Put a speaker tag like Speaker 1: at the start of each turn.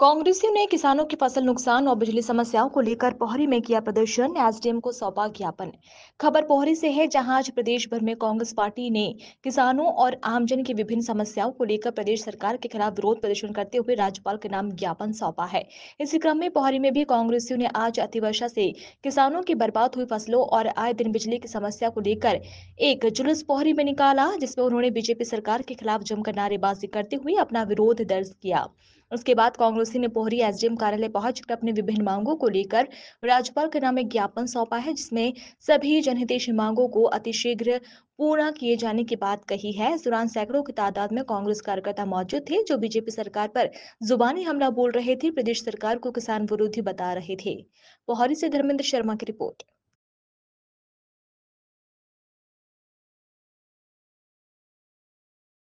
Speaker 1: कांग्रेसियों ने किसानों की फसल नुकसान और बिजली समस्याओं को लेकर पोहरी में किया प्रदर्शन एसडीएम को सौंपा ज्ञापन खबर पोहरी से है जहां आज प्रदेश भर में कांग्रेस पार्टी ने किसानों और आमजन की विभिन्न समस्याओं को लेकर प्रदेश सरकार के खिलाफ विरोध प्रदर्शन करते हुए राज्यपाल के नाम ज्ञापन सौंपा है इसी क्रम में पोहरी में भी कांग्रेसियों ने आज अतिवर्षा से किसानों की बर्बाद हुई फसलों और आए दिन बिजली की समस्या को लेकर एक जुलूस पोहरी में निकाला जिसमें उन्होंने बीजेपी सरकार के खिलाफ जमकर नारेबाजी करते हुए अपना विरोध दर्ज किया उसके बाद कांग्रेसी ने पोहरी एसडीएम कार्यालय पहुंचकर अपनी विभिन्न मांगों को लेकर राज्यपाल के नाम एक ज्ञापन सौंपा है जिसमें सभी जनहित मांगों को अतिशीघ्र पूर्ण किए जाने की बात कही है इस दौरान सैकड़ों की तादाद में कांग्रेस कार्यकर्ता मौजूद थे जो बीजेपी सरकार पर जुबानी हमला बोल रहे थे प्रदेश सरकार को किसान विरोधी बता रहे थे पोहरी से धर्मेंद्र शर्मा की रिपोर्ट